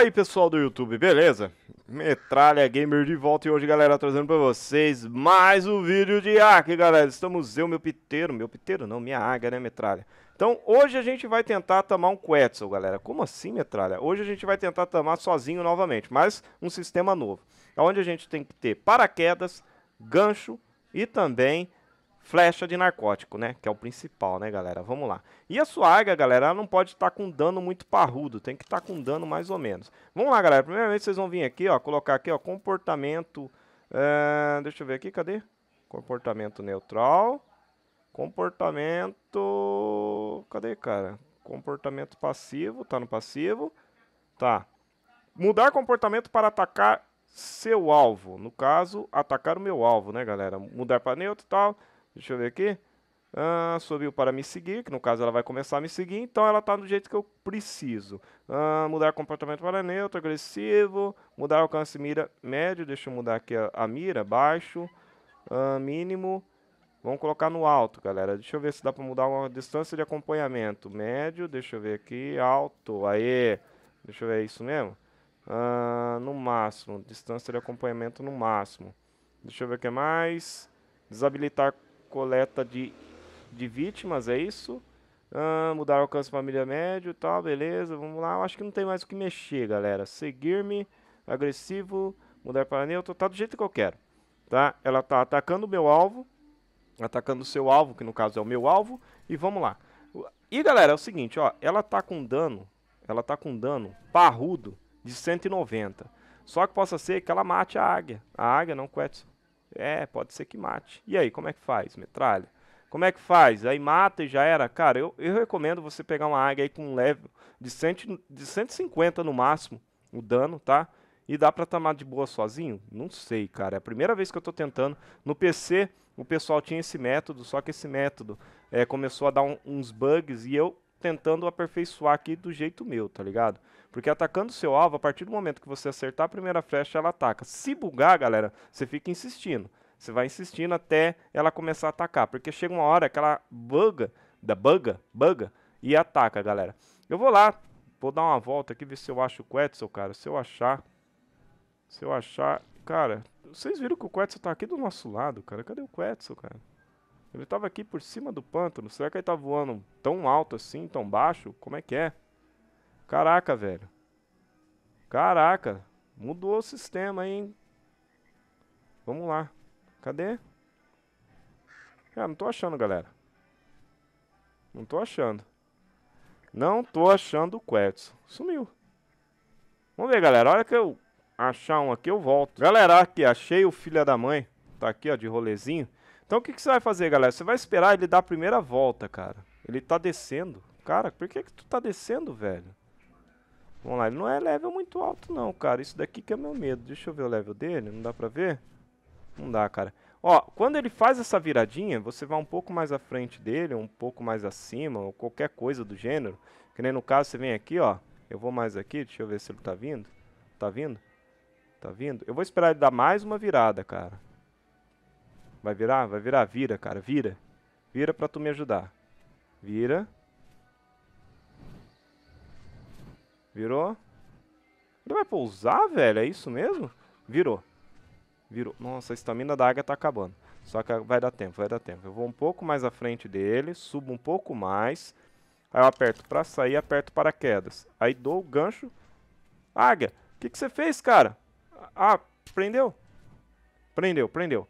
E aí pessoal do YouTube, beleza? Metralha Gamer de volta e hoje galera trazendo pra vocês mais um vídeo de hack galera Estamos eu, meu piteiro, meu piteiro não, minha águia né metralha Então hoje a gente vai tentar tamar um Quetzal galera, como assim metralha? Hoje a gente vai tentar tamar sozinho novamente, mas um sistema novo Onde a gente tem que ter paraquedas, gancho e também flecha de narcótico, né? Que é o principal, né, galera? Vamos lá. E a sua águia, galera, ela não pode estar tá com dano muito parrudo. Tem que estar tá com dano mais ou menos. Vamos lá, galera. Primeiramente, vocês vão vir aqui, ó. Colocar aqui, ó. Comportamento... Eh, deixa eu ver aqui, cadê? Comportamento neutral. Comportamento... Cadê, cara? Comportamento passivo. Tá no passivo. Tá. Mudar comportamento para atacar seu alvo. No caso, atacar o meu alvo, né, galera? Mudar para neutro e tal. Deixa eu ver aqui. Ah, subiu para me seguir, que no caso ela vai começar a me seguir, então ela está do jeito que eu preciso. Ah, mudar comportamento para neutro, agressivo, mudar alcance mira médio, deixa eu mudar aqui a, a mira, baixo, ah, mínimo. Vamos colocar no alto, galera. Deixa eu ver se dá para mudar uma distância de acompanhamento. Médio, deixa eu ver aqui, alto, aê. Deixa eu ver, é isso mesmo? Ah, no máximo, distância de acompanhamento no máximo. Deixa eu ver o que mais. Desabilitar coleta de, de vítimas, é isso? Ah, mudar o alcance família médio, e tal, beleza, vamos lá. Eu acho que não tem mais o que mexer, galera. Seguir-me, agressivo, mudar para neutro, tá do jeito que eu quero, tá? Ela tá atacando o meu alvo, atacando o seu alvo, que no caso é o meu alvo, e vamos lá. E galera, é o seguinte, ó, ela tá com dano, ela tá com dano parrudo de 190. Só que possa ser que ela mate a águia. A águia não, quetsu. É, pode ser que mate. E aí, como é que faz? Metralha? Como é que faz? Aí mata e já era? Cara, eu, eu recomendo você pegar uma águia aí com um level de, cento, de 150 no máximo, o dano, tá? E dá pra tomar de boa sozinho? Não sei, cara. É a primeira vez que eu tô tentando. No PC, o pessoal tinha esse método, só que esse método é, começou a dar um, uns bugs e eu tentando aperfeiçoar aqui do jeito meu, tá ligado? Porque atacando seu alvo, a partir do momento que você acertar a primeira flecha, ela ataca. Se bugar, galera, você fica insistindo. Você vai insistindo até ela começar a atacar. Porque chega uma hora que ela buga, da buga, buga, e ataca, galera. Eu vou lá, vou dar uma volta aqui, ver se eu acho o Quetzal, cara. Se eu achar, se eu achar... Cara, vocês viram que o Quetzal tá aqui do nosso lado, cara. Cadê o Quetzal, cara? Ele estava aqui por cima do pântano. Será que ele tá voando tão alto assim, tão baixo? Como é que é? Caraca, velho. Caraca. Mudou o sistema, hein? Vamos lá. Cadê? Cara, ah, não tô achando, galera. Não tô achando. Não tô achando o Quetzal. Sumiu. Vamos ver, galera. A hora que eu achar um aqui, eu volto. Galera, aqui, achei o filho da mãe. Tá aqui, ó, de rolezinho. Então o que, que você vai fazer, galera? Você vai esperar ele dar a primeira volta, cara. Ele tá descendo. Cara, por que que tu tá descendo, velho? Vamos lá, ele não é level muito alto não, cara. Isso daqui que é meu medo. Deixa eu ver o level dele, não dá pra ver? Não dá, cara. Ó, quando ele faz essa viradinha, você vai um pouco mais à frente dele, um pouco mais acima, ou qualquer coisa do gênero. Que nem no caso, você vem aqui, ó. Eu vou mais aqui, deixa eu ver se ele tá vindo. Tá vindo? Tá vindo? Eu vou esperar ele dar mais uma virada, cara. Vai virar? Vai virar? Vira, cara. Vira. Vira pra tu me ajudar. Vira. Virou. Ele vai pousar, velho? É isso mesmo? Virou. Virou. Nossa, a estamina da águia tá acabando. Só que vai dar tempo, vai dar tempo. Eu vou um pouco mais à frente dele, subo um pouco mais. Aí eu aperto pra sair, aperto paraquedas. Aí dou o gancho. Águia, o que, que você fez, cara? Ah, prendeu? Prendeu, prendeu.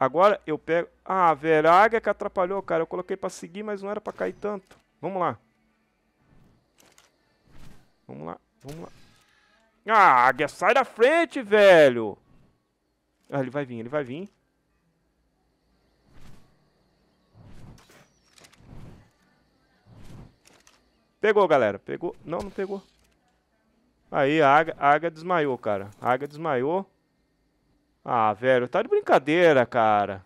Agora eu pego... Ah, a Veraga que atrapalhou, cara. Eu coloquei pra seguir, mas não era pra cair tanto. Vamos lá. Vamos lá, vamos lá. Ah, águia, sai da frente, velho! Ah, ele vai vir, ele vai vir. Pegou, galera. Pegou. Não, não pegou. Aí, a águia, a águia desmaiou, cara. A águia desmaiou. Ah, velho, tá de brincadeira, cara.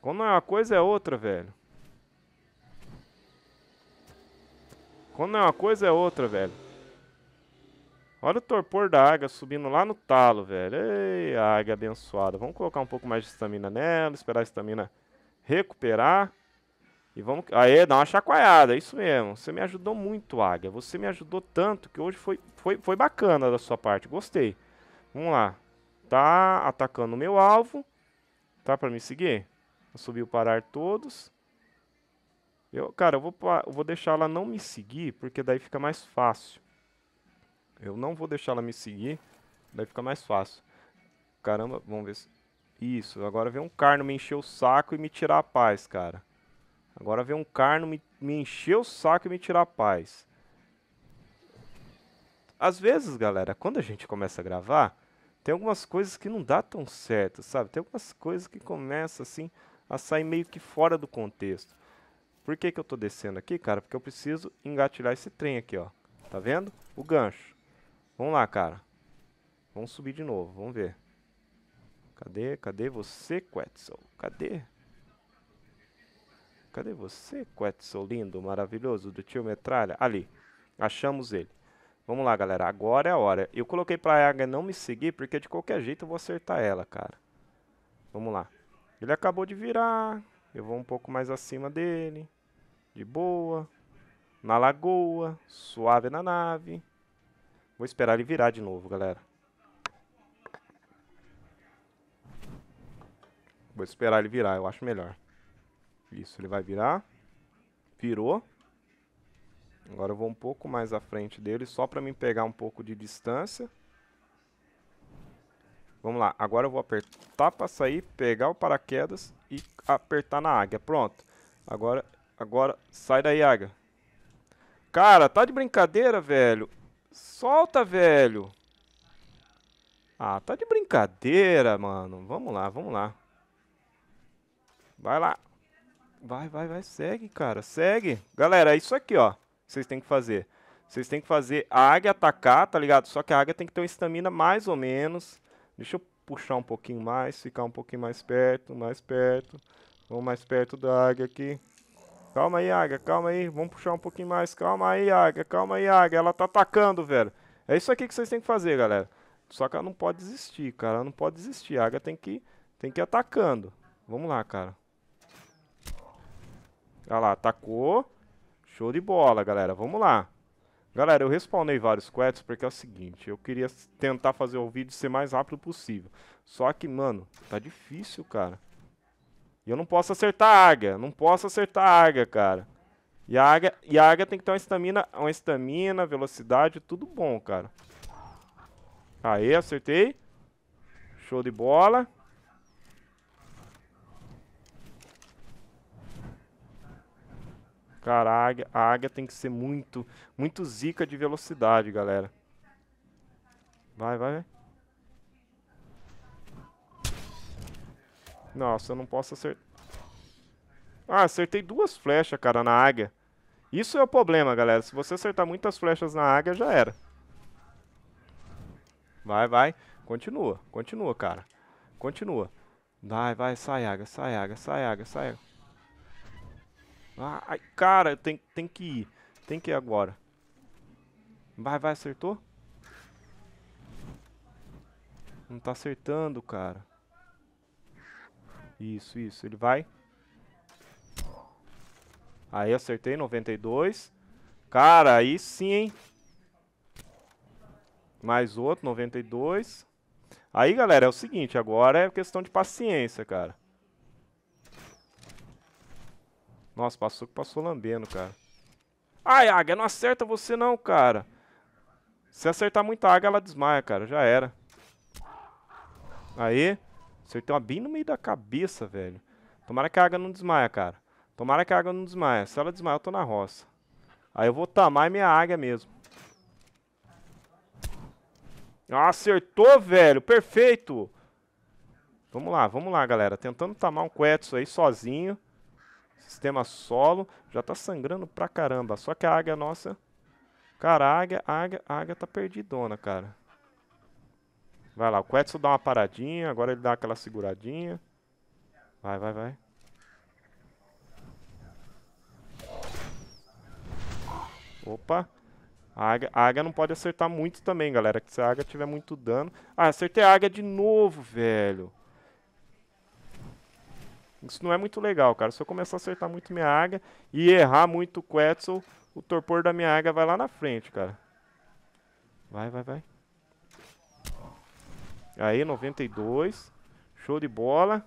Quando é uma coisa, é outra, velho. Quando é uma coisa, é outra, velho. Olha o torpor da águia subindo lá no talo, velho. Ei, águia abençoada. Vamos colocar um pouco mais de estamina nela, esperar a estamina recuperar. E vamos... Aê, dá uma chacoalhada, é isso mesmo. Você me ajudou muito, águia. Você me ajudou tanto que hoje foi, foi, foi bacana da sua parte, gostei. Vamos lá. Tá atacando o meu alvo. Tá para me seguir? Vou subir o parar todos. Eu, cara, eu vou, eu vou deixar ela não me seguir, porque daí fica mais fácil. Eu não vou deixar ela me seguir, daí fica mais fácil. Caramba, vamos ver se... Isso, agora vem um carno me encher o saco e me tirar a paz, cara. Agora vem um carno me, me encher o saco e me tirar a paz. Às vezes, galera, quando a gente começa a gravar, tem algumas coisas que não dá tão certo, sabe? Tem algumas coisas que começa assim a sair meio que fora do contexto. Por que, que eu tô descendo aqui, cara? Porque eu preciso engatilhar esse trem aqui, ó. Tá vendo? O gancho. Vamos lá, cara. Vamos subir de novo, vamos ver. Cadê, cadê você, Quetzal? Cadê? Cadê você, Quetzal lindo, maravilhoso, do tio Metralha? Ali, achamos ele. Vamos lá, galera. Agora é a hora. Eu coloquei pra Yaga não me seguir, porque de qualquer jeito eu vou acertar ela, cara. Vamos lá. Ele acabou de virar. Eu vou um pouco mais acima dele. De boa. Na lagoa. Suave na nave. Vou esperar ele virar de novo, galera. Vou esperar ele virar, eu acho melhor. Isso, ele vai virar. Virou. Agora eu vou um pouco mais à frente dele, só para me pegar um pouco de distância. Vamos lá, agora eu vou apertar para sair, pegar o paraquedas e apertar na águia. Pronto. Agora, agora, sai daí, águia. Cara, tá de brincadeira, velho? Solta, velho. Ah, tá de brincadeira, mano. Vamos lá, vamos lá. Vai lá. Vai, vai, vai. Segue, cara. Segue. Galera, é isso aqui, ó vocês têm que fazer? Vocês têm que fazer a águia atacar, tá ligado? Só que a águia tem que ter uma estamina mais ou menos. Deixa eu puxar um pouquinho mais, ficar um pouquinho mais perto, mais perto. Vamos mais perto da águia aqui. Calma aí, águia, calma aí. Vamos puxar um pouquinho mais. Calma aí, águia, calma aí, águia. Ela tá atacando, velho. É isso aqui que vocês têm que fazer, galera. Só que ela não pode desistir, cara. Ela não pode desistir. A águia tem que, tem que ir atacando. Vamos lá, cara. Olha lá, atacou. Show de bola, galera. Vamos lá. Galera, eu respawnei vários quests porque é o seguinte, eu queria tentar fazer o vídeo ser mais rápido possível. Só que, mano, tá difícil, cara. E eu não posso acertar a águia, não posso acertar a águia, cara. E a águia, e a águia tem que ter uma estamina, uma estamina, velocidade, tudo bom, cara. Aê, acertei. Show de bola. Cara, a águia, a águia tem que ser muito, muito zica de velocidade, galera. Vai, vai, vai. Nossa, eu não posso acertar. Ah, acertei duas flechas, cara, na águia. Isso é o problema, galera. Se você acertar muitas flechas na águia, já era. Vai, vai. Continua, continua, cara. Continua. Vai, vai, sai águia, sai águia, sai águia, sai águia. Ai, cara, tem, tem que ir. Tem que ir agora. Vai, vai, acertou? Não tá acertando, cara. Isso, isso. Ele vai. Aí, acertei. 92. Cara, aí sim, hein? Mais outro, 92. Aí, galera, é o seguinte. Agora é questão de paciência, cara. Nossa, passou que passou lambendo, cara. Ai, águia, não acerta você não, cara. Se acertar muita águia, ela desmaia, cara. Já era. Aí. Acertei uma bem no meio da cabeça, velho. Tomara que a águia não desmaia, cara. Tomara que a águia não desmaia. Se ela desmaia, eu tô na roça. Aí eu vou tamar minha águia mesmo. Ah, acertou, velho. Perfeito. Vamos lá, vamos lá, galera. Tentando tamar um Quetzal aí sozinho. Sistema solo. Já tá sangrando pra caramba. Só que a águia nossa... Cara, a águia, a águia, a águia tá perdidona, cara. Vai lá, o Quetzal dá uma paradinha. Agora ele dá aquela seguradinha. Vai, vai, vai. Opa. A águia, a águia, não pode acertar muito também, galera. Que se a águia tiver muito dano... Ah, acertei a águia de novo, velho. Isso não é muito legal, cara. Se eu começar a acertar muito minha águia e errar muito o Quetzal, o torpor da minha águia vai lá na frente, cara. Vai, vai, vai. Aí, 92. Show de bola.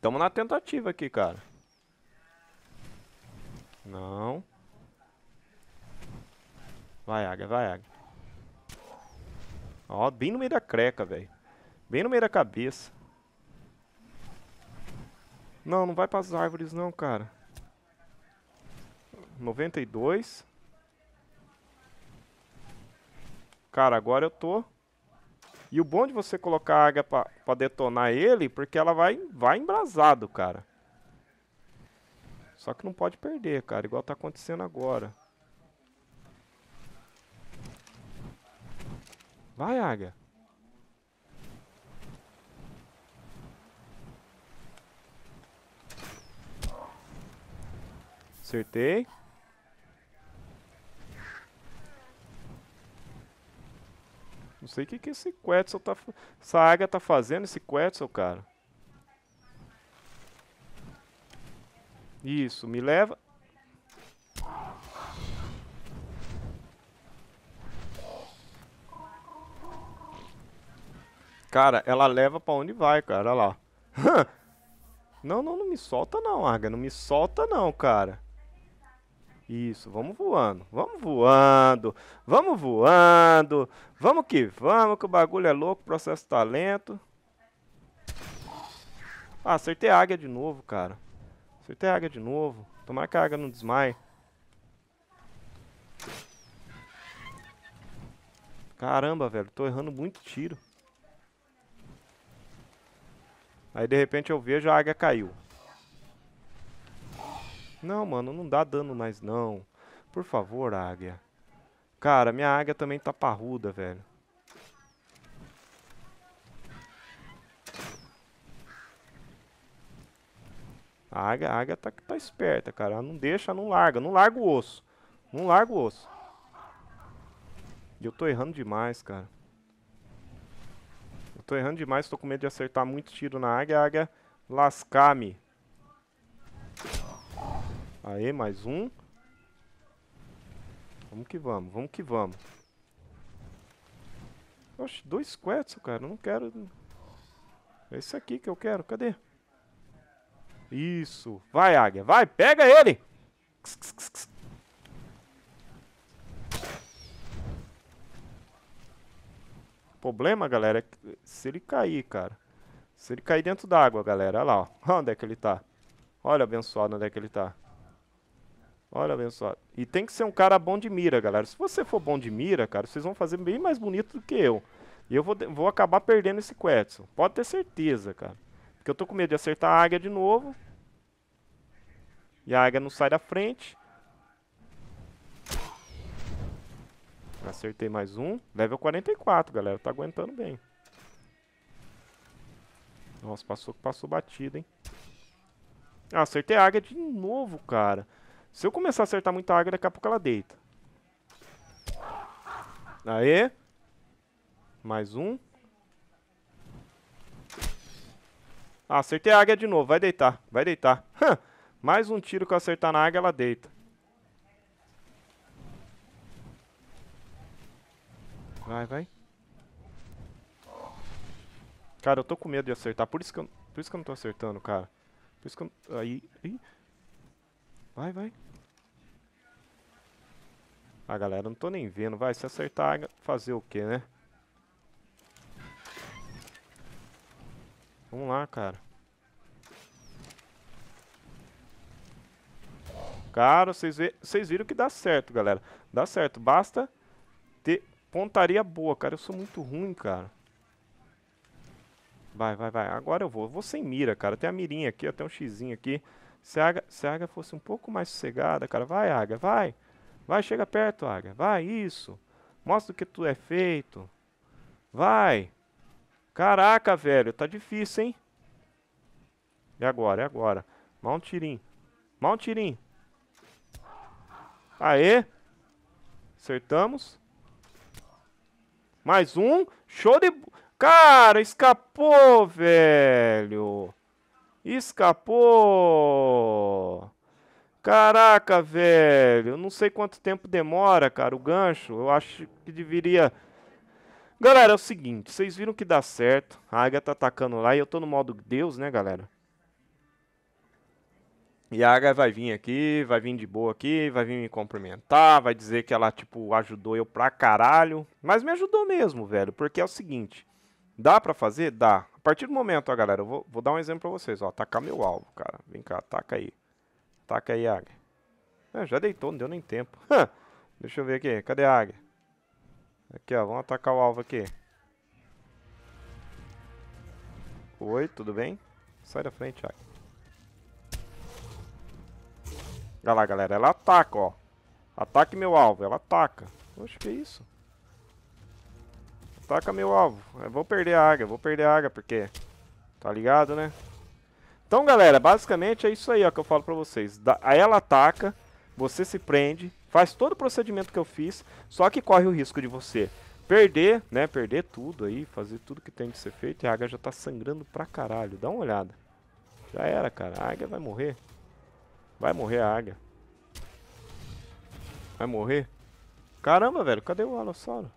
Tamo na tentativa aqui, cara. Não. Vai, águia, vai, águia. Ó, bem no meio da creca, velho. Bem no meio da cabeça. Não, não vai pras árvores não, cara. 92. Cara, agora eu tô... E o bom de você colocar a águia pra, pra detonar ele, porque ela vai, vai embrasado, cara. Só que não pode perder, cara, igual tá acontecendo agora. Vai, águia. Acertei. Não sei o que, que esse Quetzal tá... Essa águia tá fazendo, esse Quetzal, cara. Isso, me leva. Cara, ela leva pra onde vai, cara. Olha lá. não, não, não me solta não, Arga. Não me solta não, cara. Isso, vamos voando, vamos voando, vamos voando, vamos que vamos, que o bagulho é louco, processo talento. Tá ah, acertei a águia de novo, cara. Acertei a águia de novo. Tomara que a águia não desmaie. Caramba, velho, tô errando muito tiro. Aí de repente eu vejo a águia caiu. Não, mano, não dá dano mais não. Por favor, águia. Cara, minha águia também tá parruda, velho. A águia, a águia tá, tá esperta, cara. Ela não deixa, não larga. Não larga o osso. Não larga o osso. E eu tô errando demais, cara. Eu tô errando demais, tô com medo de acertar muito tiro na águia. A águia lascar-me. Aê, mais um. Vamos que vamos, vamos que vamos. Oxe, dois Quetzal, cara. Eu não quero... É esse aqui que eu quero. Cadê? Isso. Vai, águia. Vai, pega ele! O problema, galera, é eh, se ele cair, cara. Se ele cair dentro d'água, galera. Olha lá, ó. Onde é que ele tá? Olha, abençoado, onde é que ele tá. Olha, abençoado. E tem que ser um cara bom de mira, galera. Se você for bom de mira, cara, vocês vão fazer bem mais bonito do que eu. E eu vou, vou acabar perdendo esse Quetzal. Pode ter certeza, cara. Porque eu tô com medo de acertar a águia de novo. E a águia não sai da frente. Acertei mais um. Level 44, galera. Tá aguentando bem. Nossa, passou, passou batida, hein. Ah, acertei a águia de novo, cara. Se eu começar a acertar muita águia, daqui a pouco ela deita. Aê. Mais um. Ah, acertei a águia de novo. Vai deitar. Vai deitar. Hã. Mais um tiro que eu acertar na águia, ela deita. Vai, vai. Cara, eu tô com medo de acertar. Por isso que eu, por isso que eu não tô acertando, cara. Por isso que eu... Aí... Vai, vai. Ah, galera, não tô nem vendo. Vai, se acertar, fazer o quê, né? Vamos lá, cara. Cara, vocês viram que dá certo, galera. Dá certo. Basta ter pontaria boa, cara. Eu sou muito ruim, cara. Vai, vai, vai. Agora eu vou. Eu vou sem mira, cara. Tem a mirinha aqui, tem um xizinho aqui. Se a, águia, fosse um pouco mais sossegada, cara. Vai, águia, vai. Vai, chega perto, águia. Vai, isso. Mostra o que tu é feito. Vai. Caraca, velho. Tá difícil, hein? E agora? E agora? Mal um tirinho. Mal um tirinho. Aê. Acertamos. Mais um. Show de... Cara, escapou, velho. Escapou. Caraca, velho. Eu não sei quanto tempo demora, cara, o gancho. Eu acho que deveria. Galera, é o seguinte, vocês viram que dá certo. A águia tá atacando lá e eu tô no modo Deus, né, galera? E a águia vai vir aqui, vai vir de boa aqui, vai vir me cumprimentar, vai dizer que ela, tipo, ajudou eu pra caralho. Mas me ajudou mesmo, velho, porque é o seguinte. Dá pra fazer? Dá. A partir do momento, ó, galera, eu vou, vou dar um exemplo pra vocês, ó. Atacar meu alvo, cara. Vem cá, ataca aí. Ataca aí, águia. Ah, já deitou, não deu nem tempo. Deixa eu ver aqui. Cadê a águia? Aqui, ó. Vamos atacar o alvo aqui. Oi, tudo bem? Sai da frente, águia. Olha lá, galera. Ela ataca, ó. Ataque meu alvo. Ela ataca. Oxe, que isso? Ataca meu alvo. Eu vou perder a águia. Vou perder a águia, porque... Tá ligado, né? Então, galera, basicamente é isso aí ó, que eu falo pra vocês. Da, ela ataca, você se prende, faz todo o procedimento que eu fiz, só que corre o risco de você perder, né, perder tudo aí, fazer tudo que tem que ser feito. E a águia já tá sangrando pra caralho, dá uma olhada. Já era, cara, a águia vai morrer. Vai morrer a águia. Vai morrer. Caramba, velho, cadê o Alossauro?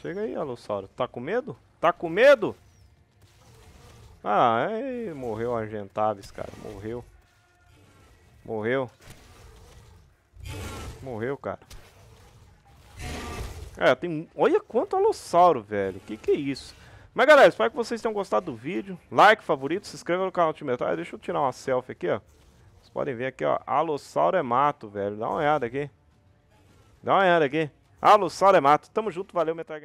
Chega aí, Alossauro. Tá com medo? Tá com medo? Ah, é, morreu morreu Argentavis, cara. Morreu. Morreu. Morreu, cara. É, tem... Olha quanto Alossauro, velho. Que que é isso? Mas, galera, espero que vocês tenham gostado do vídeo. Like, favorito, se inscreva no canal de Metal. Ah, deixa eu tirar uma selfie aqui, ó. Vocês podem ver aqui, ó. Alossauro é mato, velho. Dá uma olhada aqui. Dá uma olhada aqui. Alossauro é mato. Tamo junto, valeu, Metal.